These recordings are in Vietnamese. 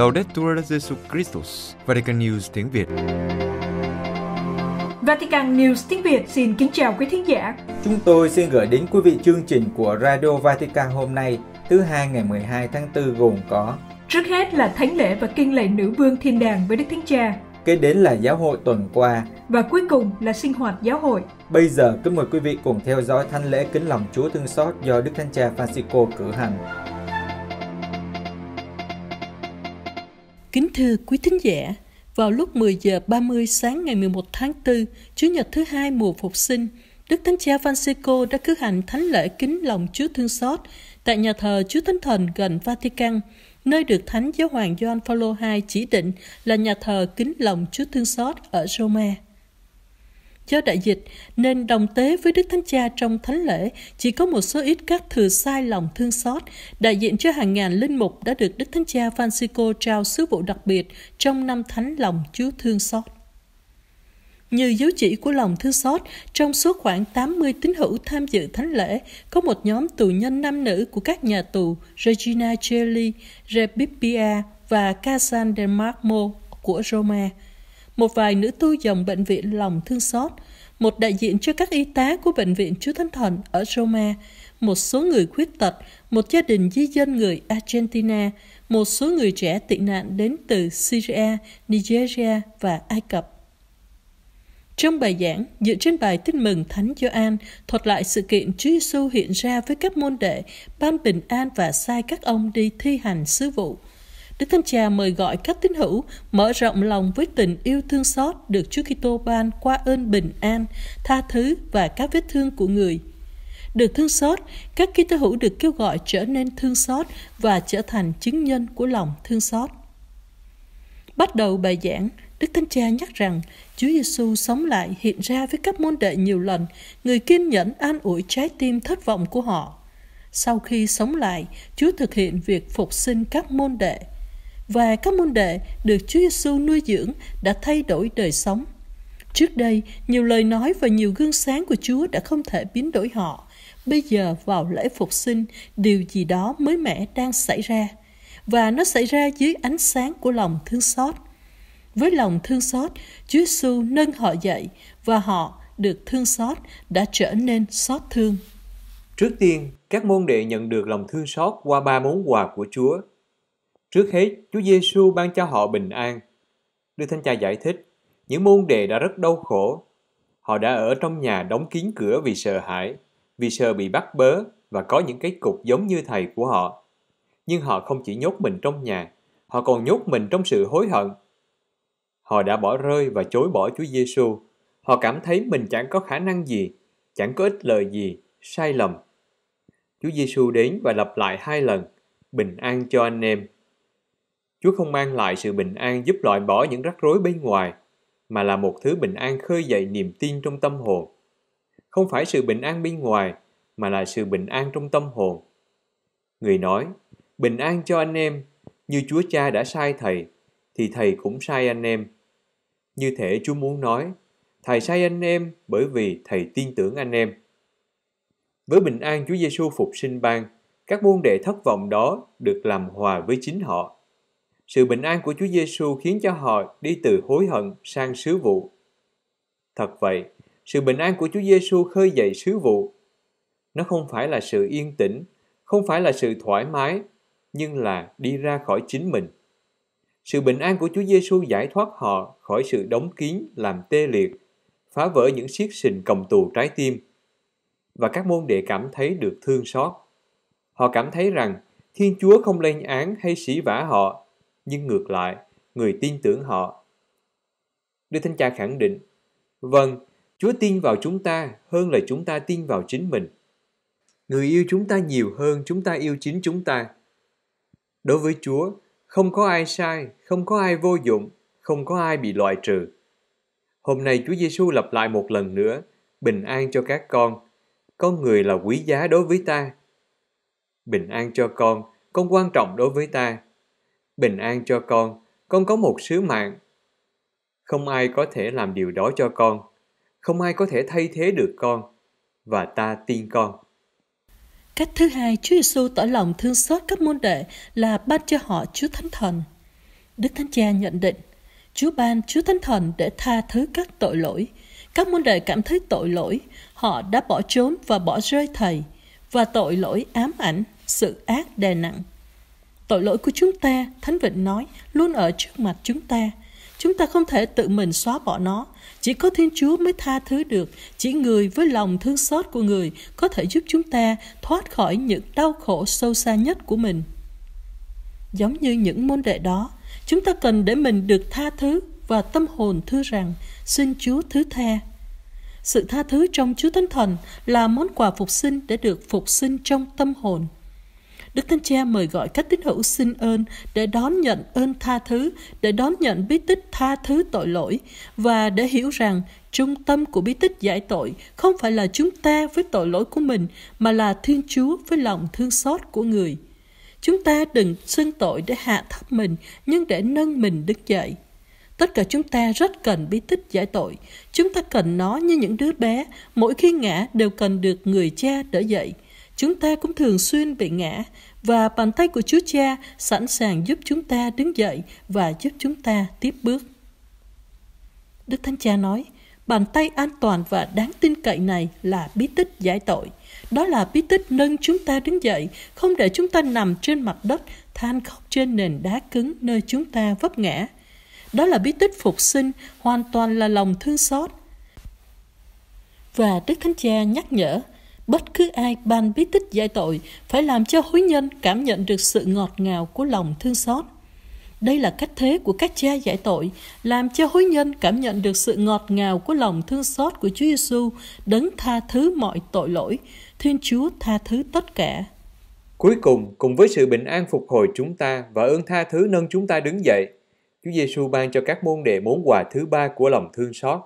Laudetur Jesu Christus, Vatican News tiếng Việt. Vatican News tiếng Việt xin kính chào quý thính giả. Chúng tôi xin gửi đến quý vị chương trình của Radio Vatican hôm nay, thứ hai ngày 12 tháng 4 gồm có Trước hết là thánh lễ và kinh lạy nữ vương thiên đàng với Đức Thánh Cha. Kế đến là giáo hội tuần qua. Và cuối cùng là sinh hoạt giáo hội. Bây giờ kính mời quý vị cùng theo dõi thánh lễ kính lòng Chúa thương xót do Đức Thánh Cha Francisco cử hành. Kính thưa quý thính giả, vào lúc 10 giờ 30 sáng ngày 11 tháng 4, Chủ nhật thứ hai mùa phục sinh, Đức Thánh Cha Francisco đã cử hành thánh lễ kính lòng Chúa thương xót tại nhà thờ Chúa Thánh Thần gần Vatican, nơi được Thánh Giáo hoàng John Paulo II chỉ định là nhà thờ kính lòng Chúa thương xót ở Roma do đại dịch nên đồng tế với Đức Thánh Cha trong thánh lễ chỉ có một số ít các thừa sai lòng thương xót đại diện cho hàng ngàn linh mục đã được Đức Thánh Cha Francisco trao sứ vụ đặc biệt trong năm thánh lòng Chúa thương xót. Như dấu chỉ của lòng thương xót, trong số khoảng 80 tín hữu tham dự thánh lễ, có một nhóm tù nhân nam nữ của các nhà tù Regina Celli, Rebipia và Casan del Marmo của Roma – một vài nữ tu dòng bệnh viện lòng thương xót, một đại diện cho các y tá của bệnh viện Chúa Thánh Thần ở Roma, một số người khuyết tật, một gia đình di dân người Argentina, một số người trẻ tị nạn đến từ Syria, Nigeria và Ai Cập. Trong bài giảng, dựa trên bài tin mừng Thánh Gioan thuật lại sự kiện Chúa Giêsu hiện ra với các môn đệ, ban bình an và sai các ông đi thi hành sứ vụ – Đức Thánh Cha mời gọi các tín hữu mở rộng lòng với tình yêu thương xót được Chúa Kitô ban qua ơn bình an, tha thứ và các vết thương của người. Được thương xót, các Kitô hữu được kêu gọi trở nên thương xót và trở thành chứng nhân của lòng thương xót. Bắt đầu bài giảng, Đức Thánh Cha nhắc rằng Chúa Giêsu sống lại hiện ra với các môn đệ nhiều lần, người kiên nhẫn an ủi trái tim thất vọng của họ. Sau khi sống lại, Chúa thực hiện việc phục sinh các môn đệ và các môn đệ được Chúa Giêsu nuôi dưỡng đã thay đổi đời sống. Trước đây, nhiều lời nói và nhiều gương sáng của Chúa đã không thể biến đổi họ. Bây giờ vào lễ phục sinh, điều gì đó mới mẻ đang xảy ra. Và nó xảy ra dưới ánh sáng của lòng thương xót. Với lòng thương xót, Chúa Giêsu nâng họ dậy và họ được thương xót đã trở nên xót thương. Trước tiên, các môn đệ nhận được lòng thương xót qua ba món quà của Chúa Trước hết, Chúa Giêsu ban cho họ bình an. Đức Thánh Cha giải thích, những môn đệ đã rất đau khổ. Họ đã ở trong nhà đóng kín cửa vì sợ hãi, vì sợ bị bắt bớ và có những cái cục giống như thầy của họ. Nhưng họ không chỉ nhốt mình trong nhà, họ còn nhốt mình trong sự hối hận. Họ đã bỏ rơi và chối bỏ Chúa Giêsu. Họ cảm thấy mình chẳng có khả năng gì, chẳng có ích lợi gì, sai lầm. Chúa Giêsu đến và lặp lại hai lần, bình an cho anh em. Chúa không mang lại sự bình an giúp loại bỏ những rắc rối bên ngoài, mà là một thứ bình an khơi dậy niềm tin trong tâm hồn. Không phải sự bình an bên ngoài, mà là sự bình an trong tâm hồn. Người nói, bình an cho anh em, như Chúa Cha đã sai Thầy, thì Thầy cũng sai anh em. Như thể Chúa muốn nói, Thầy sai anh em bởi vì Thầy tin tưởng anh em. Với bình an Chúa Giêsu phục sinh ban, các môn đệ thất vọng đó được làm hòa với chính họ sự bình an của Chúa Giêsu khiến cho họ đi từ hối hận sang sứ vụ. Thật vậy, sự bình an của Chúa Giêsu khơi dậy sứ vụ. Nó không phải là sự yên tĩnh, không phải là sự thoải mái, nhưng là đi ra khỏi chính mình. Sự bình an của Chúa Giêsu giải thoát họ khỏi sự đóng kín làm tê liệt, phá vỡ những xiết sình cầm tù trái tim. Và các môn đệ cảm thấy được thương xót. Họ cảm thấy rằng Thiên Chúa không lên án hay sỉ vả họ nhưng ngược lại, người tin tưởng họ. Đức Thánh Cha khẳng định, Vâng, Chúa tin vào chúng ta hơn là chúng ta tin vào chính mình. Người yêu chúng ta nhiều hơn chúng ta yêu chính chúng ta. Đối với Chúa, không có ai sai, không có ai vô dụng, không có ai bị loại trừ. Hôm nay Chúa Giêsu lặp lại một lần nữa, bình an cho các con. Con người là quý giá đối với ta. Bình an cho con, con quan trọng đối với ta bình an cho con, con có một sứ mạng. Không ai có thể làm điều đó cho con, không ai có thể thay thế được con, và ta tin con. Cách thứ hai Chúa Giêsu tỏ lòng thương xót các môn đệ là ban cho họ Chúa Thánh Thần. Đức Thánh Cha nhận định, Chúa ban Chúa Thánh Thần để tha thứ các tội lỗi. Các môn đệ cảm thấy tội lỗi, họ đã bỏ trốn và bỏ rơi Thầy, và tội lỗi ám ảnh, sự ác đè nặng. Tội lỗi của chúng ta, Thánh Vịnh nói, luôn ở trước mặt chúng ta. Chúng ta không thể tự mình xóa bỏ nó. Chỉ có Thiên Chúa mới tha thứ được. Chỉ người với lòng thương xót của người có thể giúp chúng ta thoát khỏi những đau khổ sâu xa nhất của mình. Giống như những môn đệ đó, chúng ta cần để mình được tha thứ và tâm hồn thưa rằng xin Chúa thứ tha. Sự tha thứ trong Chúa Thánh Thần là món quà phục sinh để được phục sinh trong tâm hồn. Đức Thánh Cha mời gọi các tín hữu xin ơn để đón nhận ơn tha thứ, để đón nhận bí tích tha thứ tội lỗi và để hiểu rằng trung tâm của bí tích giải tội không phải là chúng ta với tội lỗi của mình mà là Thiên Chúa với lòng thương xót của người. Chúng ta đừng xưng tội để hạ thấp mình, nhưng để nâng mình đứng dậy. Tất cả chúng ta rất cần bí tích giải tội. Chúng ta cần nó như những đứa bé, mỗi khi ngã đều cần được người cha đỡ dậy chúng ta cũng thường xuyên bị ngã và bàn tay của Chúa Cha sẵn sàng giúp chúng ta đứng dậy và giúp chúng ta tiếp bước. Đức Thánh Cha nói, bàn tay an toàn và đáng tin cậy này là bí tích giải tội. Đó là bí tích nâng chúng ta đứng dậy, không để chúng ta nằm trên mặt đất, than khóc trên nền đá cứng nơi chúng ta vấp ngã. Đó là bí tích phục sinh, hoàn toàn là lòng thương xót. Và Đức Thánh Cha nhắc nhở, bất cứ ai ban bí tích giải tội phải làm cho hối nhân cảm nhận được sự ngọt ngào của lòng thương xót. Đây là cách thế của các cha giải tội, làm cho hối nhân cảm nhận được sự ngọt ngào của lòng thương xót của Chúa Giêsu, đấng tha thứ mọi tội lỗi, Thiên Chúa tha thứ tất cả. Cuối cùng, cùng với sự bình an phục hồi chúng ta và ơn tha thứ nâng chúng ta đứng dậy, Chúa Giêsu ban cho các môn đệ món quà thứ ba của lòng thương xót,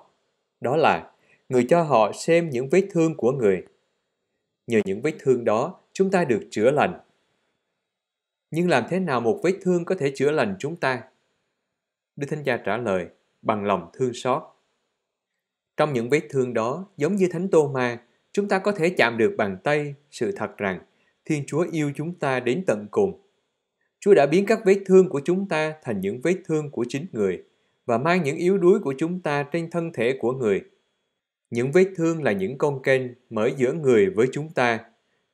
đó là người cho họ xem những vết thương của người nhờ những vết thương đó chúng ta được chữa lành. Nhưng làm thế nào một vết thương có thể chữa lành chúng ta? Đức Thánh Cha trả lời, bằng lòng thương xót. Trong những vết thương đó, giống như Thánh Tô Ma, chúng ta có thể chạm được bàn tay sự thật rằng Thiên Chúa yêu chúng ta đến tận cùng. Chúa đã biến các vết thương của chúng ta thành những vết thương của chính người và mang những yếu đuối của chúng ta trên thân thể của người – những vết thương là những con kênh mở giữa người với chúng ta,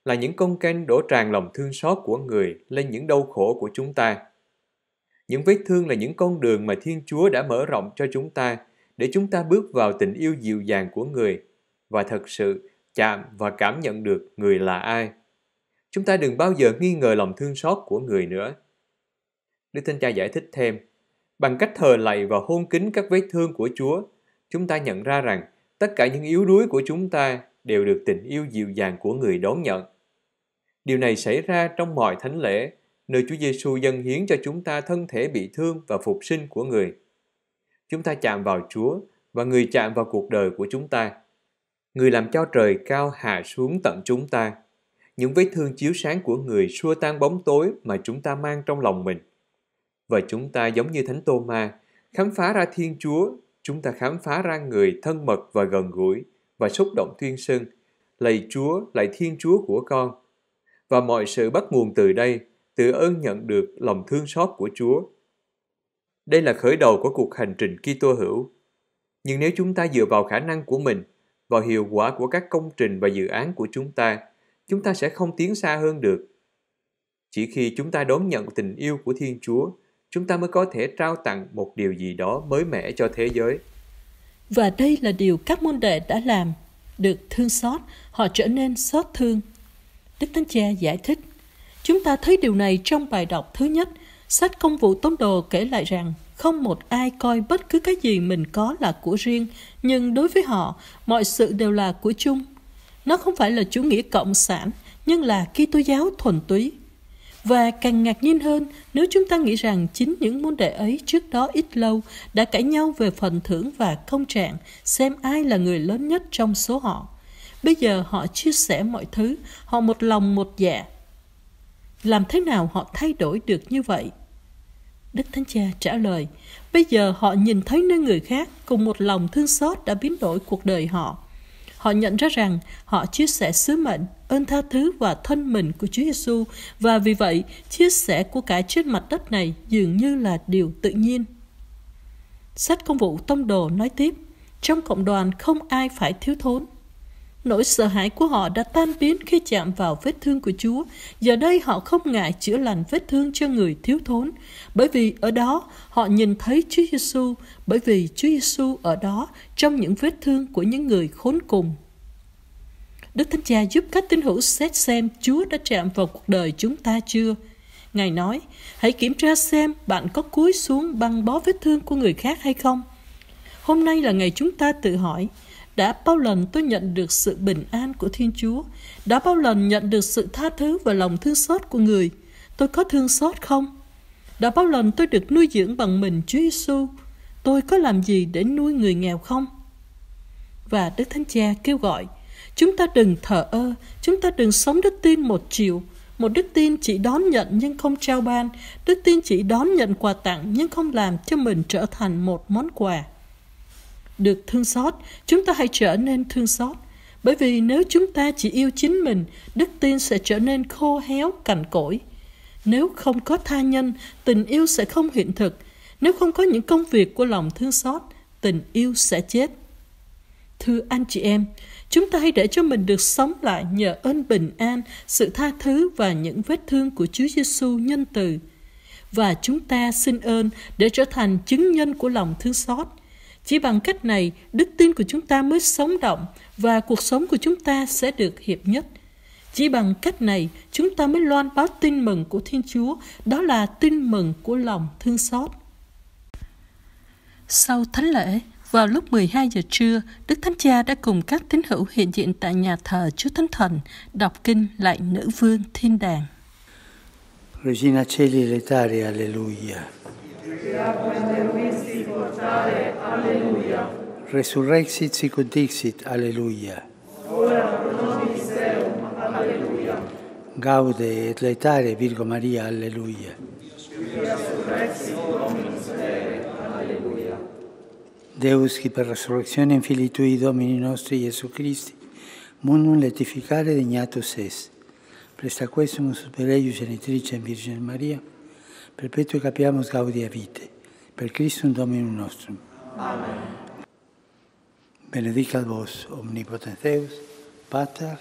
là những con kênh đổ tràn lòng thương xót của người lên những đau khổ của chúng ta. Những vết thương là những con đường mà Thiên Chúa đã mở rộng cho chúng ta để chúng ta bước vào tình yêu dịu dàng của người và thật sự chạm và cảm nhận được người là ai. Chúng ta đừng bao giờ nghi ngờ lòng thương xót của người nữa. Đức Thánh Cha giải thích thêm, bằng cách thờ lạy và hôn kính các vết thương của Chúa, chúng ta nhận ra rằng tất cả những yếu đuối của chúng ta đều được tình yêu dịu dàng của người đón nhận. Điều này xảy ra trong mọi thánh lễ, nơi Chúa Giêsu dâng hiến cho chúng ta thân thể bị thương và phục sinh của người. Chúng ta chạm vào Chúa và người chạm vào cuộc đời của chúng ta. Người làm cho trời cao hạ xuống tận chúng ta. Những vết thương chiếu sáng của người xua tan bóng tối mà chúng ta mang trong lòng mình. Và chúng ta giống như Thánh Tô Ma, khám phá ra Thiên Chúa chúng ta khám phá ra người thân mật và gần gũi và xúc động thiên xưng, lạy Chúa, lạy Thiên Chúa của con. Và mọi sự bắt nguồn từ đây, từ ơn nhận được lòng thương xót của Chúa. Đây là khởi đầu của cuộc hành trình Kitô hữu. Nhưng nếu chúng ta dựa vào khả năng của mình, vào hiệu quả của các công trình và dự án của chúng ta, chúng ta sẽ không tiến xa hơn được. Chỉ khi chúng ta đón nhận tình yêu của Thiên Chúa chúng ta mới có thể trao tặng một điều gì đó mới mẻ cho thế giới. Và đây là điều các môn đệ đã làm. Được thương xót, họ trở nên xót thương. Đức Thánh Cha giải thích, chúng ta thấy điều này trong bài đọc thứ nhất, sách công vụ tông đồ kể lại rằng không một ai coi bất cứ cái gì mình có là của riêng, nhưng đối với họ, mọi sự đều là của chung. Nó không phải là chủ nghĩa cộng sản, nhưng là Kitô giáo thuần túy. Và càng ngạc nhiên hơn nếu chúng ta nghĩ rằng chính những môn đệ ấy trước đó ít lâu đã cãi nhau về phần thưởng và công trạng, xem ai là người lớn nhất trong số họ. Bây giờ họ chia sẻ mọi thứ, họ một lòng một dạ. Làm thế nào họ thay đổi được như vậy? Đức Thánh Cha trả lời, bây giờ họ nhìn thấy nơi người khác cùng một lòng thương xót đã biến đổi cuộc đời họ. Họ nhận ra rằng họ chia sẻ sứ mệnh, ơn tha thứ và thân mình của Chúa Giêsu và vì vậy chia sẻ của cả trên mặt đất này dường như là điều tự nhiên. Sách công vụ tông đồ nói tiếp, trong cộng đoàn không ai phải thiếu thốn, Nỗi sợ hãi của họ đã tan biến khi chạm vào vết thương của Chúa. Giờ đây họ không ngại chữa lành vết thương cho người thiếu thốn, bởi vì ở đó họ nhìn thấy Chúa Giêsu, bởi vì Chúa Giêsu ở đó trong những vết thương của những người khốn cùng. Đức Thánh Cha giúp các tín hữu xét xem Chúa đã chạm vào cuộc đời chúng ta chưa. Ngài nói, hãy kiểm tra xem bạn có cúi xuống băng bó vết thương của người khác hay không. Hôm nay là ngày chúng ta tự hỏi, đã bao lần tôi nhận được sự bình an của Thiên Chúa? Đã bao lần nhận được sự tha thứ và lòng thương xót của người? Tôi có thương xót không? Đã bao lần tôi được nuôi dưỡng bằng mình Chúa Giêsu? Tôi có làm gì để nuôi người nghèo không? Và Đức Thánh Cha kêu gọi, chúng ta đừng thờ ơ, chúng ta đừng sống đức tin một chiều, một đức tin chỉ đón nhận nhưng không trao ban, đức tin chỉ đón nhận quà tặng nhưng không làm cho mình trở thành một món quà được thương xót, chúng ta hãy trở nên thương xót. Bởi vì nếu chúng ta chỉ yêu chính mình, đức tin sẽ trở nên khô héo, cằn cỗi. Nếu không có tha nhân, tình yêu sẽ không hiện thực. Nếu không có những công việc của lòng thương xót, tình yêu sẽ chết. Thưa anh chị em, chúng ta hãy để cho mình được sống lại nhờ ơn bình an, sự tha thứ và những vết thương của Chúa Giêsu nhân từ. Và chúng ta xin ơn để trở thành chứng nhân của lòng thương xót – chỉ bằng cách này, đức tin của chúng ta mới sống động và cuộc sống của chúng ta sẽ được hiệp nhất. Chỉ bằng cách này, chúng ta mới loan báo tin mừng của Thiên Chúa, đó là tin mừng của lòng thương xót. Sau thánh lễ, vào lúc 12 giờ trưa, Đức Thánh Cha đã cùng các tín hữu hiện diện tại nhà thờ Chúa Thánh Thần đọc kinh lại nữ vương thiên đàng. Regina Celi letare, alleluia. Dare, alleluia. Resurrexit sicut dixit, alleluia. Ora pro nobis Deum, alleluia. Gaude et laetare Virgo Maria, alleluia. Resurrexit hominis Dei, alleluia. Deus, che per resurrezione in fili tui Domini nostri Gesù Cristo, munum letificare degnatus est. Presta questum super genitrice in Virgen Maria, perpetuo capiamus gaudia vite Per Cristo un Dominum nostrum. Amen. Benedicat vos omnipotens Deus, Pater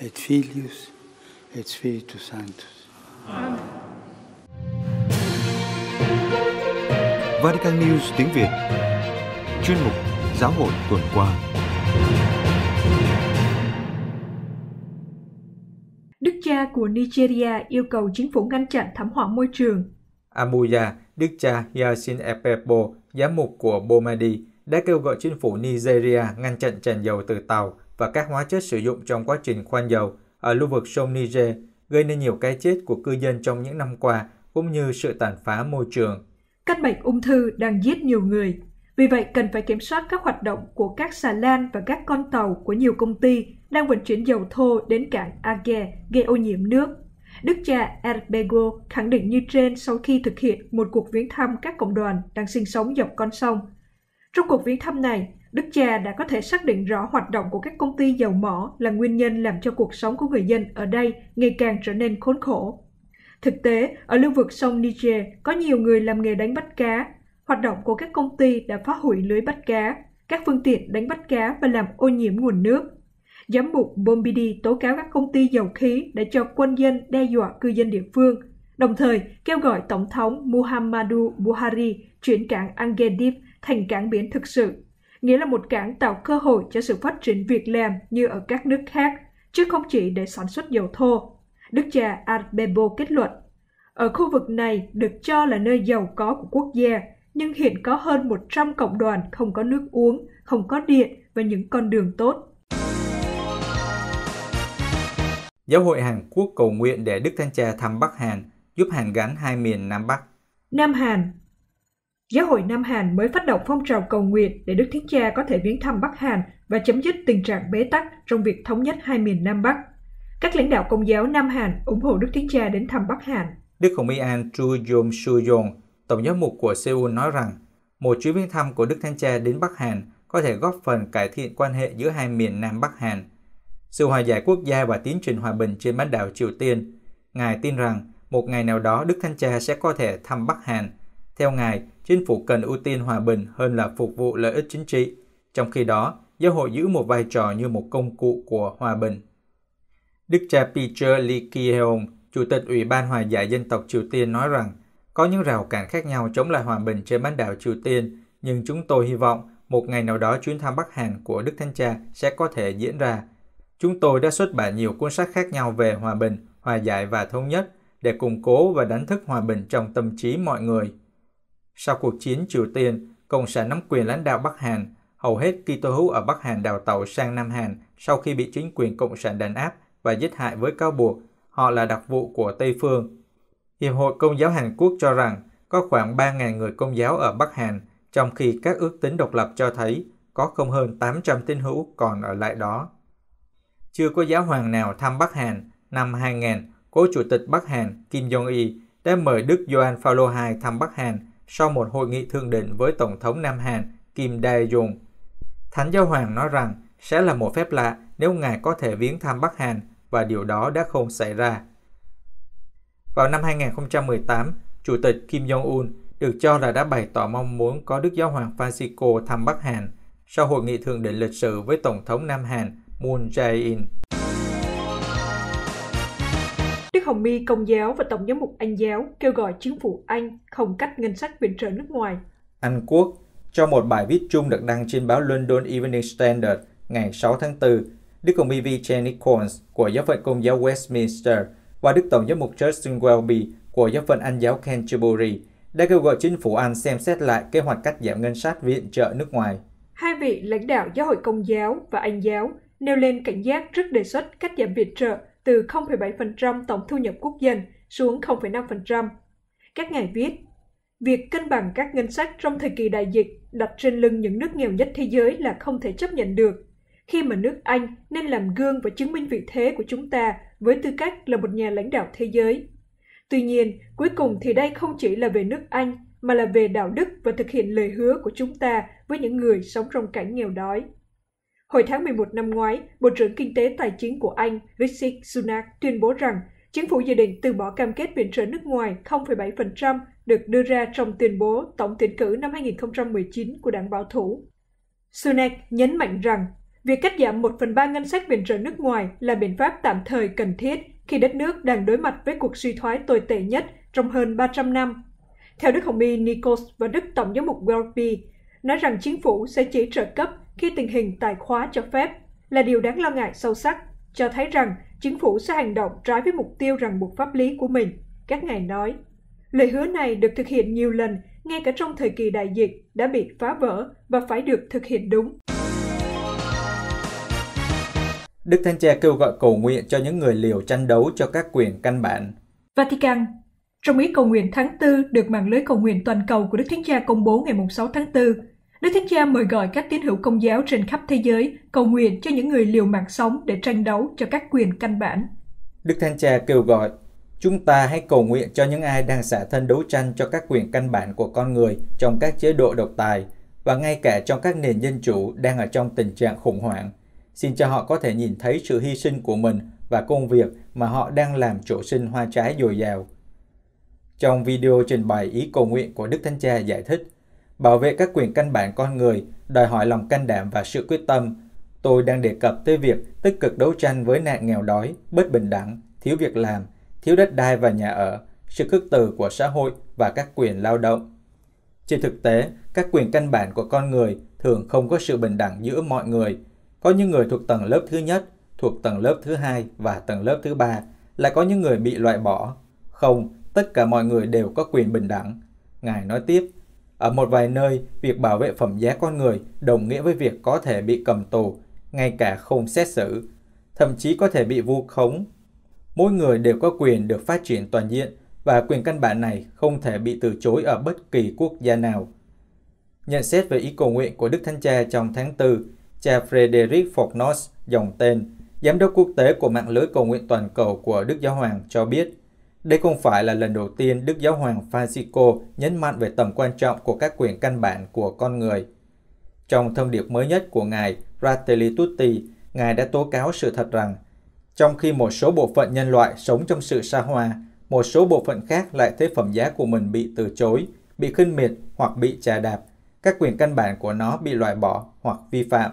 et Filius et Spiritus Sanctus. Amen. Vatican News tiếng Việt Chuyên mục Giáo hội tuần qua Đức cha của Nigeria yêu cầu chính phủ ngăn chặn thảm họa môi trường Abuya, đức cha Yasin Epepo, giám mục của Bomadi, đã kêu gọi chính phủ Nigeria ngăn chặn tràn dầu từ tàu và các hóa chất sử dụng trong quá trình khoan dầu ở lưu vực sông Niger, gây nên nhiều cái chết của cư dân trong những năm qua, cũng như sự tàn phá môi trường. Căn bệnh ung thư đang giết nhiều người. Vì vậy, cần phải kiểm soát các hoạt động của các xà lan và các con tàu của nhiều công ty đang vận chuyển dầu thô đến cảng Age gây ô nhiễm nước Đức cha Erbego khẳng định như trên sau khi thực hiện một cuộc viếng thăm các cộng đoàn đang sinh sống dọc con sông. Trong cuộc viếng thăm này, Đức cha đã có thể xác định rõ hoạt động của các công ty dầu mỏ là nguyên nhân làm cho cuộc sống của người dân ở đây ngày càng trở nên khốn khổ. Thực tế, ở lưu vực sông Niger có nhiều người làm nghề đánh bắt cá. Hoạt động của các công ty đã phá hủy lưới bắt cá, các phương tiện đánh bắt cá và làm ô nhiễm nguồn nước giám mục Bombidi tố cáo các công ty dầu khí đã cho quân dân đe dọa cư dân địa phương, đồng thời kêu gọi Tổng thống Muhammadu Buhari chuyển cảng Angedip thành cảng biển thực sự, nghĩa là một cảng tạo cơ hội cho sự phát triển việc làm như ở các nước khác, chứ không chỉ để sản xuất dầu thô. Đức cha Arbebo kết luận, ở khu vực này được cho là nơi giàu có của quốc gia, nhưng hiện có hơn 100 cộng đoàn không có nước uống, không có điện và những con đường tốt. Giáo hội Hàn Quốc cầu nguyện để Đức Thánh Cha thăm Bắc Hàn, giúp Hàn gắn hai miền Nam Bắc. Nam Hàn Giáo hội Nam Hàn mới phát động phong trào cầu nguyện để Đức Thánh Cha có thể viếng thăm Bắc Hàn và chấm dứt tình trạng bế tắc trong việc thống nhất hai miền Nam Bắc. Các lãnh đạo công giáo Nam Hàn ủng hộ Đức Thánh Cha đến thăm Bắc Hàn. Đức Hồng Y An Chu Yom Su Yong, Tổng giám mục của Seoul nói rằng, một chuyến viếng thăm của Đức Thánh Cha đến Bắc Hàn có thể góp phần cải thiện quan hệ giữa hai miền Nam Bắc Hàn – sự hòa giải quốc gia và tiến trình hòa bình trên bán đảo Triều Tiên. Ngài tin rằng một ngày nào đó Đức Thánh Cha sẽ có thể thăm Bắc Hàn. Theo Ngài, chính phủ cần ưu tiên hòa bình hơn là phục vụ lợi ích chính trị. Trong khi đó, giáo hội giữ một vai trò như một công cụ của hòa bình. Đức cha Peter Lee Ki-heung, Chủ tịch Ủy ban Hòa giải Dân tộc Triều Tiên nói rằng có những rào cản khác nhau chống lại hòa bình trên bán đảo Triều Tiên, nhưng chúng tôi hy vọng một ngày nào đó chuyến thăm Bắc Hàn của Đức Thánh Cha sẽ có thể diễn ra Chúng tôi đã xuất bản nhiều cuốn sách khác nhau về hòa bình, hòa giải và thống nhất để củng cố và đánh thức hòa bình trong tâm trí mọi người. Sau cuộc chiến Triều Tiên, Cộng sản nắm quyền lãnh đạo Bắc Hàn, hầu hết Kitô hữu ở Bắc Hàn đào tẩu sang Nam Hàn sau khi bị chính quyền Cộng sản đàn áp và giết hại với cáo buộc họ là đặc vụ của Tây Phương. Hiệp hội Công giáo Hàn Quốc cho rằng có khoảng 3.000 người Công giáo ở Bắc Hàn, trong khi các ước tính độc lập cho thấy có không hơn 800 tín hữu còn ở lại đó chưa có giáo hoàng nào thăm Bắc Hàn. Năm 2000, cố chủ tịch Bắc Hàn Kim Jong-il đã mời Đức Doan Paulo II thăm Bắc Hàn sau một hội nghị thương định với Tổng thống Nam Hàn Kim Dae-jung. Thánh Giáo Hoàng nói rằng sẽ là một phép lạ nếu Ngài có thể viếng thăm Bắc Hàn và điều đó đã không xảy ra. Vào năm 2018, Chủ tịch Kim Jong-un được cho là đã bày tỏ mong muốn có Đức Giáo Hoàng Francisco thăm Bắc Hàn sau hội nghị thượng đỉnh lịch sử với Tổng thống Nam Hàn Moon Jae-in. Đức Hồng My Công giáo và Tổng giám mục Anh giáo kêu gọi chính phủ Anh không cắt ngân sách viện trợ nước ngoài. Anh Quốc, trong một bài viết chung được đăng trên báo London Evening Standard ngày 6 tháng 4, Đức Hồng Y V. Jenny của giáo phận Công giáo Westminster và Đức Tổng giám mục Justin Welby của giáo phận Anh giáo Canterbury đã kêu gọi chính phủ Anh xem xét lại kế hoạch cắt giảm ngân sách viện trợ nước ngoài. Hai vị lãnh đạo giáo hội Công giáo và Anh giáo nêu lên cảnh giác trước đề xuất cắt giảm viện trợ từ 0,7% tổng thu nhập quốc dân xuống 0,5%. Các ngài viết, việc cân bằng các ngân sách trong thời kỳ đại dịch đặt trên lưng những nước nghèo nhất thế giới là không thể chấp nhận được. Khi mà nước Anh nên làm gương và chứng minh vị thế của chúng ta với tư cách là một nhà lãnh đạo thế giới. Tuy nhiên, cuối cùng thì đây không chỉ là về nước Anh mà là về đạo đức và thực hiện lời hứa của chúng ta với những người sống trong cảnh nghèo đói. Hồi tháng 11 năm ngoái, Bộ trưởng Kinh tế Tài chính của Anh Rishi Sunak tuyên bố rằng chính phủ dự định từ bỏ cam kết viện trợ nước ngoài 0,7% được đưa ra trong tuyên bố tổng tuyển cử năm 2019 của đảng bảo thủ. Sunak nhấn mạnh rằng việc cắt giảm 1 phần 3 ngân sách viện trợ nước ngoài là biện pháp tạm thời cần thiết khi đất nước đang đối mặt với cuộc suy thoái tồi tệ nhất trong hơn 300 năm. Theo Đức Hồng Y Nikos và Đức Tổng giám mục Welby, nói rằng chính phủ sẽ chỉ trợ cấp khi tình hình tài khóa cho phép là điều đáng lo ngại sâu sắc, cho thấy rằng chính phủ sẽ hành động trái với mục tiêu ràng buộc pháp lý của mình, các ngài nói. Lời hứa này được thực hiện nhiều lần, ngay cả trong thời kỳ đại dịch đã bị phá vỡ và phải được thực hiện đúng. Đức Thánh Cha kêu gọi cầu nguyện cho những người liều tranh đấu cho các quyền căn bản. Vatican Trong ý cầu nguyện tháng 4 được mạng lưới cầu nguyện toàn cầu của Đức Thánh Cha công bố ngày 6 tháng 4, Đức Thánh Cha mời gọi các tín hữu công giáo trên khắp thế giới cầu nguyện cho những người liều mạng sống để tranh đấu cho các quyền căn bản. Đức Thánh Cha kêu gọi, chúng ta hãy cầu nguyện cho những ai đang xả thân đấu tranh cho các quyền căn bản của con người trong các chế độ độc tài và ngay cả trong các nền dân chủ đang ở trong tình trạng khủng hoảng. Xin cho họ có thể nhìn thấy sự hy sinh của mình và công việc mà họ đang làm chỗ sinh hoa trái dồi dào. Trong video trình bày ý cầu nguyện của Đức Thánh Cha giải thích, Bảo vệ các quyền căn bản con người đòi hỏi lòng can đảm và sự quyết tâm. Tôi đang đề cập tới việc tích cực đấu tranh với nạn nghèo đói, bất bình đẳng, thiếu việc làm, thiếu đất đai và nhà ở, sự khước từ của xã hội và các quyền lao động. Trên thực tế, các quyền căn bản của con người thường không có sự bình đẳng giữa mọi người. Có những người thuộc tầng lớp thứ nhất, thuộc tầng lớp thứ hai và tầng lớp thứ ba, lại có những người bị loại bỏ. Không, tất cả mọi người đều có quyền bình đẳng. Ngài nói tiếp, ở một vài nơi, việc bảo vệ phẩm giá con người đồng nghĩa với việc có thể bị cầm tù, ngay cả không xét xử, thậm chí có thể bị vu khống. Mỗi người đều có quyền được phát triển toàn diện và quyền căn bản này không thể bị từ chối ở bất kỳ quốc gia nào. Nhận xét về ý cầu nguyện của Đức Thánh Cha trong tháng 4, cha Frederick Fornos, dòng tên, giám đốc quốc tế của mạng lưới cầu nguyện toàn cầu của Đức Giáo Hoàng cho biết – đây không phải là lần đầu tiên Đức Giáo hoàng Francisco nhấn mạnh về tầm quan trọng của các quyền căn bản của con người. Trong thông điệp mới nhất của ngài Fratelli Tutti, ngài đã tố cáo sự thật rằng trong khi một số bộ phận nhân loại sống trong sự xa hoa, một số bộ phận khác lại thấy phẩm giá của mình bị từ chối, bị khinh miệt hoặc bị trà đạp, các quyền căn bản của nó bị loại bỏ hoặc vi phạm.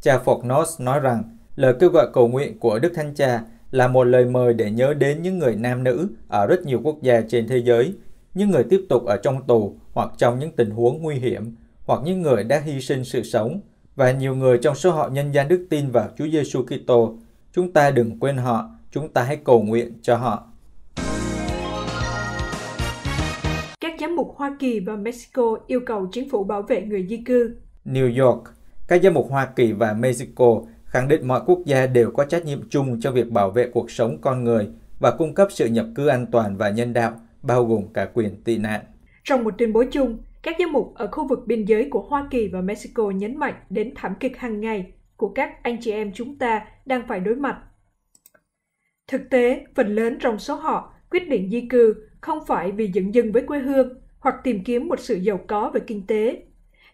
Cha Phoknos nói rằng lời kêu gọi cầu nguyện của Đức Thánh Cha là một lời mời để nhớ đến những người nam nữ ở rất nhiều quốc gia trên thế giới, những người tiếp tục ở trong tù hoặc trong những tình huống nguy hiểm, hoặc những người đã hy sinh sự sống và nhiều người trong số họ nhân danh đức tin vào Chúa Giêsu Kitô. Chúng ta đừng quên họ, chúng ta hãy cầu nguyện cho họ. Các giám mục Hoa Kỳ và Mexico yêu cầu chính phủ bảo vệ người di cư. New York, các giám mục Hoa Kỳ và Mexico khẳng định mọi quốc gia đều có trách nhiệm chung trong việc bảo vệ cuộc sống con người và cung cấp sự nhập cư an toàn và nhân đạo, bao gồm cả quyền tị nạn. Trong một tuyên bố chung, các giám mục ở khu vực biên giới của Hoa Kỳ và Mexico nhấn mạnh đến thảm kịch hàng ngày của các anh chị em chúng ta đang phải đối mặt. Thực tế, phần lớn trong số họ quyết định di cư không phải vì dựng dưng với quê hương hoặc tìm kiếm một sự giàu có về kinh tế,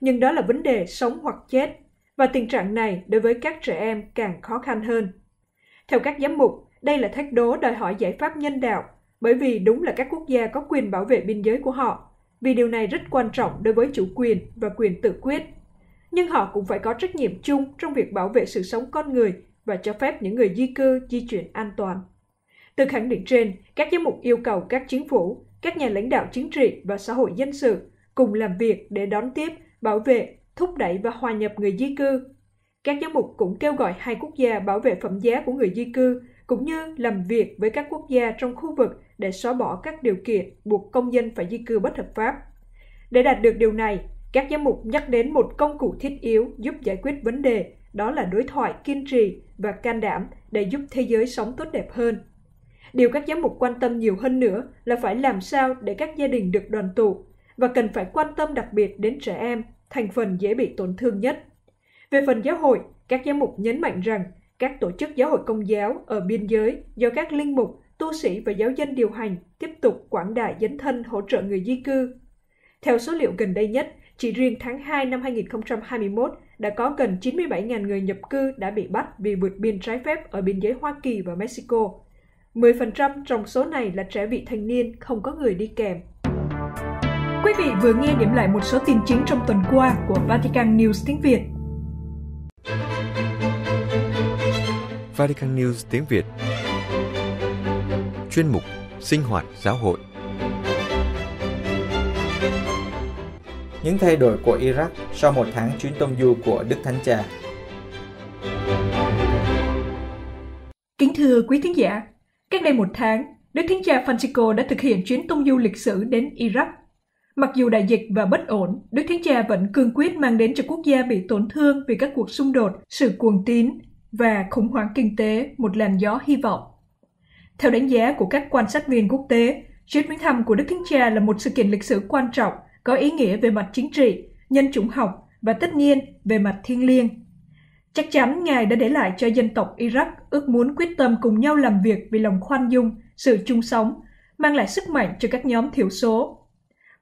nhưng đó là vấn đề sống hoặc chết và tình trạng này đối với các trẻ em càng khó khăn hơn. Theo các giám mục, đây là thách đố đòi hỏi giải pháp nhân đạo, bởi vì đúng là các quốc gia có quyền bảo vệ biên giới của họ, vì điều này rất quan trọng đối với chủ quyền và quyền tự quyết. Nhưng họ cũng phải có trách nhiệm chung trong việc bảo vệ sự sống con người và cho phép những người di cư di chuyển an toàn. Từ khẳng định trên, các giám mục yêu cầu các chính phủ, các nhà lãnh đạo chính trị và xã hội dân sự cùng làm việc để đón tiếp, bảo vệ thúc đẩy và hòa nhập người di cư. Các giám mục cũng kêu gọi hai quốc gia bảo vệ phẩm giá của người di cư, cũng như làm việc với các quốc gia trong khu vực để xóa bỏ các điều kiện buộc công dân phải di cư bất hợp pháp. Để đạt được điều này, các giám mục nhắc đến một công cụ thiết yếu giúp giải quyết vấn đề, đó là đối thoại kiên trì và can đảm để giúp thế giới sống tốt đẹp hơn. Điều các giám mục quan tâm nhiều hơn nữa là phải làm sao để các gia đình được đoàn tụ và cần phải quan tâm đặc biệt đến trẻ em thành phần dễ bị tổn thương nhất. Về phần giáo hội, các giám mục nhấn mạnh rằng các tổ chức giáo hội công giáo ở biên giới do các linh mục, tu sĩ và giáo dân điều hành tiếp tục quảng đại dấn thân hỗ trợ người di cư. Theo số liệu gần đây nhất, chỉ riêng tháng 2 năm 2021 đã có gần 97.000 người nhập cư đã bị bắt vì vượt biên trái phép ở biên giới Hoa Kỳ và Mexico. 10% trong số này là trẻ vị thành niên không có người đi kèm. Quý vị vừa nghe điểm lại một số tin chính trong tuần qua của Vatican News tiếng Việt. Vatican News tiếng Việt Chuyên mục Sinh hoạt giáo hội Những thay đổi của Iraq sau một tháng chuyến tông du của Đức Thánh Cha Kính thưa quý thính giả, cách đây một tháng, Đức Thánh Cha Francisco đã thực hiện chuyến tông du lịch sử đến Iraq Mặc dù đại dịch và bất ổn, Đức Thánh Cha vẫn cương quyết mang đến cho quốc gia bị tổn thương vì các cuộc xung đột, sự cuồng tín và khủng hoảng kinh tế một làn gió hy vọng. Theo đánh giá của các quan sát viên quốc tế, chuyến viếng thăm của Đức Thánh Cha là một sự kiện lịch sử quan trọng, có ý nghĩa về mặt chính trị, nhân chủng học và tất nhiên về mặt thiêng liêng. Chắc chắn Ngài đã để lại cho dân tộc Iraq ước muốn quyết tâm cùng nhau làm việc vì lòng khoan dung, sự chung sống, mang lại sức mạnh cho các nhóm thiểu số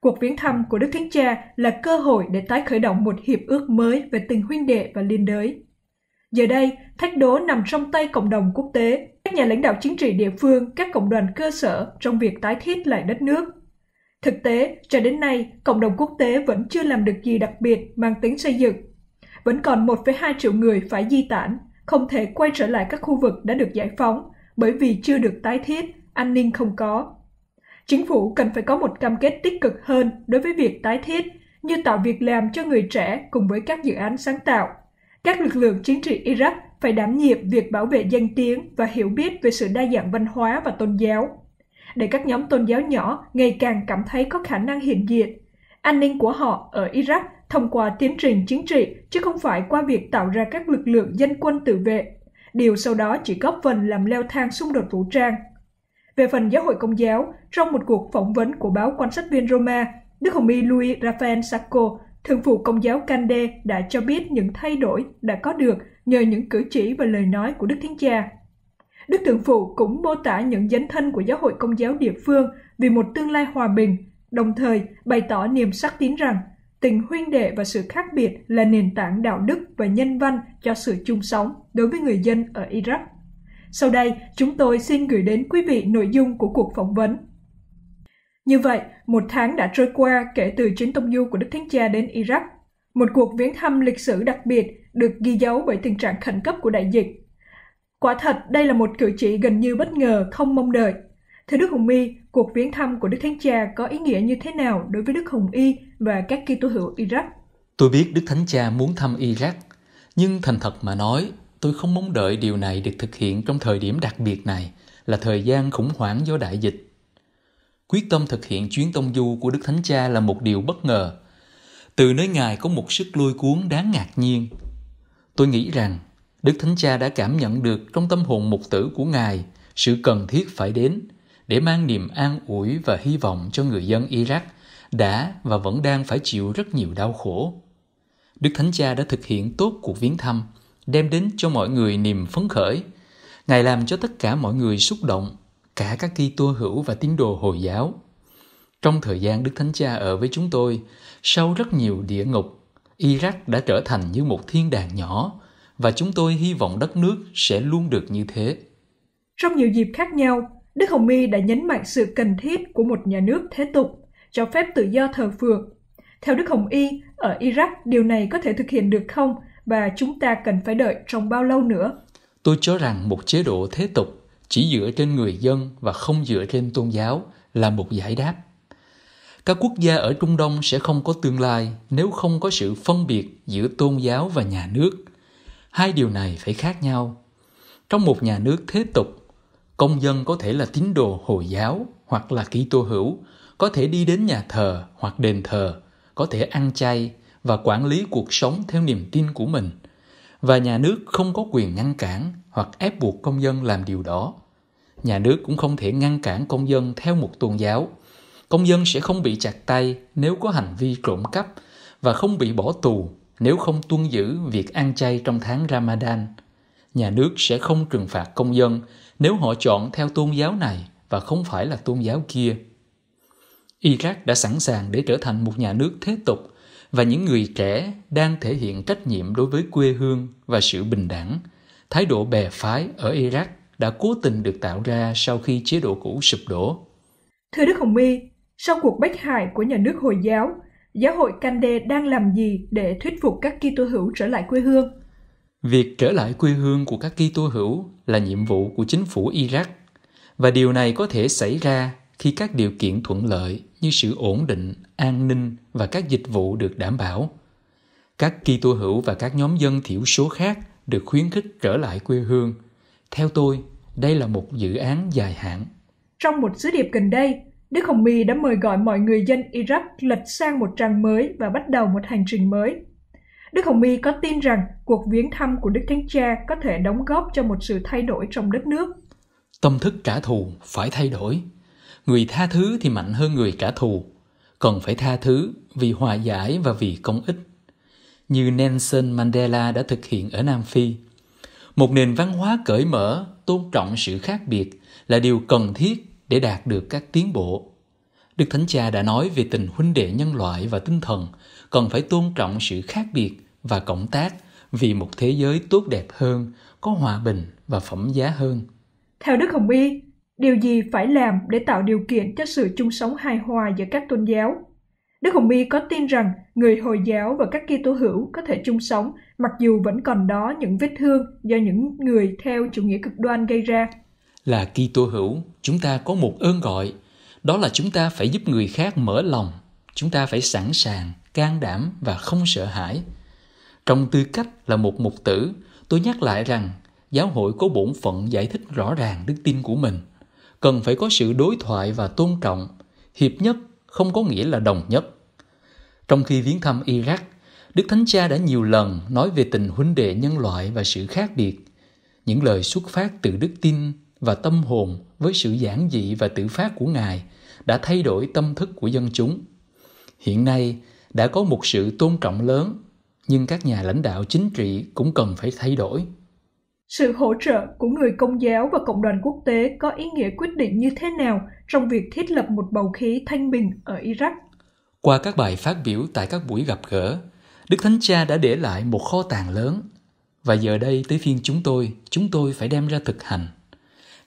Cuộc viếng thăm của Đức Thánh Cha là cơ hội để tái khởi động một hiệp ước mới về tình huynh đệ và liên đới. Giờ đây, thách đố nằm trong tay cộng đồng quốc tế, các nhà lãnh đạo chính trị địa phương, các cộng đoàn cơ sở trong việc tái thiết lại đất nước. Thực tế, cho đến nay, cộng đồng quốc tế vẫn chưa làm được gì đặc biệt mang tính xây dựng. Vẫn còn 1,2 triệu người phải di tản, không thể quay trở lại các khu vực đã được giải phóng bởi vì chưa được tái thiết, an ninh không có chính phủ cần phải có một cam kết tích cực hơn đối với việc tái thiết, như tạo việc làm cho người trẻ cùng với các dự án sáng tạo. Các lực lượng chính trị Iraq phải đảm nhiệm việc bảo vệ danh tiếng và hiểu biết về sự đa dạng văn hóa và tôn giáo. Để các nhóm tôn giáo nhỏ ngày càng cảm thấy có khả năng hiện diện, an ninh của họ ở Iraq thông qua tiến trình chính trị chứ không phải qua việc tạo ra các lực lượng dân quân tự vệ. Điều sau đó chỉ góp phần làm leo thang xung đột vũ trang về phần giáo hội công giáo, trong một cuộc phỏng vấn của báo quan sát viên Roma, Đức Hồng Y Louis Rafael Sacco, thượng phụ công giáo Cande đã cho biết những thay đổi đã có được nhờ những cử chỉ và lời nói của Đức Thánh Cha. Đức Thượng Phụ cũng mô tả những dấn thân của giáo hội công giáo địa phương vì một tương lai hòa bình, đồng thời bày tỏ niềm sắc tín rằng tình huynh đệ và sự khác biệt là nền tảng đạo đức và nhân văn cho sự chung sống đối với người dân ở Iraq. Sau đây, chúng tôi xin gửi đến quý vị nội dung của cuộc phỏng vấn. Như vậy, một tháng đã trôi qua kể từ chuyến tông du của Đức Thánh Cha đến Iraq, một cuộc viếng thăm lịch sử đặc biệt được ghi dấu bởi tình trạng khẩn cấp của đại dịch. Quả thật, đây là một cử chỉ gần như bất ngờ, không mong đợi. Thưa Đức hồng Y, cuộc viếng thăm của Đức Thánh Cha có ý nghĩa như thế nào đối với Đức hồng Y và các Kitô hữu Iraq? Tôi biết Đức Thánh Cha muốn thăm Iraq, nhưng thành thật mà nói, Tôi không mong đợi điều này được thực hiện trong thời điểm đặc biệt này là thời gian khủng hoảng do đại dịch. Quyết tâm thực hiện chuyến tông du của Đức Thánh Cha là một điều bất ngờ. Từ nơi Ngài có một sức lôi cuốn đáng ngạc nhiên. Tôi nghĩ rằng Đức Thánh Cha đã cảm nhận được trong tâm hồn mục tử của Ngài sự cần thiết phải đến để mang niềm an ủi và hy vọng cho người dân Iraq đã và vẫn đang phải chịu rất nhiều đau khổ. Đức Thánh Cha đã thực hiện tốt cuộc viếng thăm đem đến cho mọi người niềm phấn khởi. Ngài làm cho tất cả mọi người xúc động, cả các Kitô hữu và tín đồ Hồi giáo. Trong thời gian Đức Thánh Cha ở với chúng tôi, sau rất nhiều địa ngục, Iraq đã trở thành như một thiên đàng nhỏ và chúng tôi hy vọng đất nước sẽ luôn được như thế. Trong nhiều dịp khác nhau, Đức Hồng Y đã nhấn mạnh sự cần thiết của một nhà nước thế tục, cho phép tự do thờ phượng. Theo Đức Hồng Y, ở Iraq điều này có thể thực hiện được không và chúng ta cần phải đợi trong bao lâu nữa? Tôi cho rằng một chế độ thế tục chỉ dựa trên người dân và không dựa trên tôn giáo là một giải đáp. Các quốc gia ở Trung Đông sẽ không có tương lai nếu không có sự phân biệt giữa tôn giáo và nhà nước. Hai điều này phải khác nhau. Trong một nhà nước thế tục, công dân có thể là tín đồ Hồi giáo hoặc là Kitô hữu, có thể đi đến nhà thờ hoặc đền thờ, có thể ăn chay và quản lý cuộc sống theo niềm tin của mình và nhà nước không có quyền ngăn cản hoặc ép buộc công dân làm điều đó nhà nước cũng không thể ngăn cản công dân theo một tôn giáo công dân sẽ không bị chặt tay nếu có hành vi trộm cắp và không bị bỏ tù nếu không tuân giữ việc ăn chay trong tháng ramadan nhà nước sẽ không trừng phạt công dân nếu họ chọn theo tôn giáo này và không phải là tôn giáo kia iraq đã sẵn sàng để trở thành một nhà nước thế tục và những người trẻ đang thể hiện trách nhiệm đối với quê hương và sự bình đẳng thái độ bè phái ở iraq đã cố tình được tạo ra sau khi chế độ cũ sụp đổ thưa đức hồng y sau cuộc bách hại của nhà nước hồi giáo giáo hội Kande đang làm gì để thuyết phục các Kitô hữu trở lại quê hương? Việc trở lại quê hương của các Kitô hữu là nhiệm vụ của chính phủ Iraq và điều này có thể xảy ra khi các điều kiện thuận lợi như sự ổn định, an ninh và các dịch vụ được đảm bảo. Các Kitô hữu và các nhóm dân thiểu số khác được khuyến khích trở lại quê hương. Theo tôi, đây là một dự án dài hạn. Trong một sứ điệp gần đây, Đức Hồng My đã mời gọi mọi người dân Iraq lật sang một trang mới và bắt đầu một hành trình mới. Đức Hồng My có tin rằng cuộc viếng thăm của Đức Thánh Cha có thể đóng góp cho một sự thay đổi trong đất nước. Tâm thức trả thù phải thay đổi, người tha thứ thì mạnh hơn người trả thù, Cần phải tha thứ vì hòa giải và vì công ích. Như Nelson Mandela đã thực hiện ở Nam Phi. Một nền văn hóa cởi mở, tôn trọng sự khác biệt là điều cần thiết để đạt được các tiến bộ. Đức Thánh Cha đã nói về tình huynh đệ nhân loại và tinh thần cần phải tôn trọng sự khác biệt và cộng tác vì một thế giới tốt đẹp hơn, có hòa bình và phẩm giá hơn. Theo Đức Hồng Y, Điều gì phải làm để tạo điều kiện cho sự chung sống hài hòa giữa các tôn giáo? Đức Hồng Y có tin rằng người Hồi giáo và các Kitô hữu có thể chung sống mặc dù vẫn còn đó những vết thương do những người theo chủ nghĩa cực đoan gây ra. Là Kitô hữu, chúng ta có một ơn gọi, đó là chúng ta phải giúp người khác mở lòng, chúng ta phải sẵn sàng, can đảm và không sợ hãi. Trong tư cách là một mục tử, tôi nhắc lại rằng giáo hội có bổn phận giải thích rõ ràng đức tin của mình – cần phải có sự đối thoại và tôn trọng hiệp nhất không có nghĩa là đồng nhất trong khi viếng thăm iraq đức thánh cha đã nhiều lần nói về tình huynh đệ nhân loại và sự khác biệt những lời xuất phát từ đức tin và tâm hồn với sự giản dị và tự phát của ngài đã thay đổi tâm thức của dân chúng hiện nay đã có một sự tôn trọng lớn nhưng các nhà lãnh đạo chính trị cũng cần phải thay đổi sự hỗ trợ của người công giáo và cộng đoàn quốc tế có ý nghĩa quyết định như thế nào trong việc thiết lập một bầu khí thanh bình ở Iraq? Qua các bài phát biểu tại các buổi gặp gỡ, Đức Thánh Cha đã để lại một kho tàng lớn và giờ đây tới phiên chúng tôi, chúng tôi phải đem ra thực hành.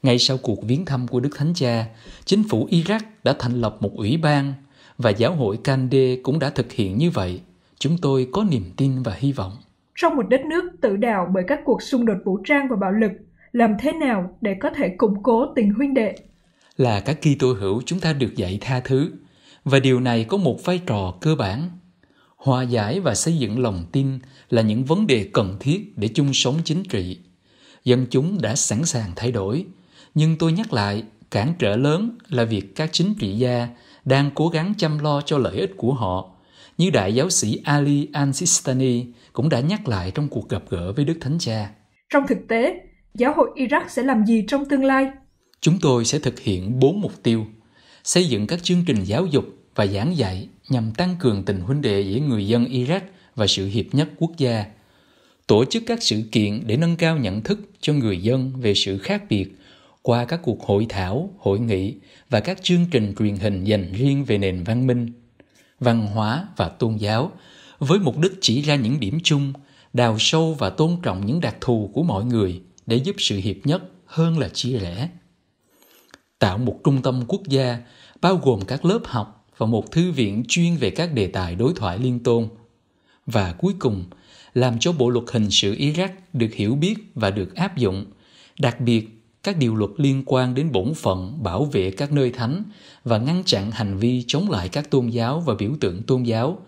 Ngay sau cuộc viếng thăm của Đức Thánh Cha, chính phủ Iraq đã thành lập một ủy ban và giáo hội Kande cũng đã thực hiện như vậy. Chúng tôi có niềm tin và hy vọng trong một đất nước tự đảo bởi các cuộc xung đột vũ trang và bạo lực, làm thế nào để có thể củng cố tình huynh đệ? Là các Kitô hữu chúng ta được dạy tha thứ và điều này có một vai trò cơ bản. Hòa giải và xây dựng lòng tin là những vấn đề cần thiết để chung sống chính trị. Dân chúng đã sẵn sàng thay đổi, nhưng tôi nhắc lại, cản trở lớn là việc các chính trị gia đang cố gắng chăm lo cho lợi ích của họ, như đại giáo sĩ Ali Ansistani cũng đã nhắc lại trong cuộc gặp gỡ với Đức Thánh Cha. Trong thực tế, giáo hội Iraq sẽ làm gì trong tương lai? Chúng tôi sẽ thực hiện bốn mục tiêu: xây dựng các chương trình giáo dục và giảng dạy nhằm tăng cường tình huynh đệ giữa người dân Iraq và sự hiệp nhất quốc gia, tổ chức các sự kiện để nâng cao nhận thức cho người dân về sự khác biệt qua các cuộc hội thảo, hội nghị và các chương trình truyền hình dành riêng về nền văn minh, văn hóa và tôn giáo với mục đích chỉ ra những điểm chung, đào sâu và tôn trọng những đặc thù của mọi người để giúp sự hiệp nhất hơn là chia rẽ. Tạo một trung tâm quốc gia bao gồm các lớp học và một thư viện chuyên về các đề tài đối thoại liên tôn. Và cuối cùng, làm cho bộ luật hình sự Iraq được hiểu biết và được áp dụng, đặc biệt các điều luật liên quan đến bổn phận bảo vệ các nơi thánh và ngăn chặn hành vi chống lại các tôn giáo và biểu tượng tôn giáo –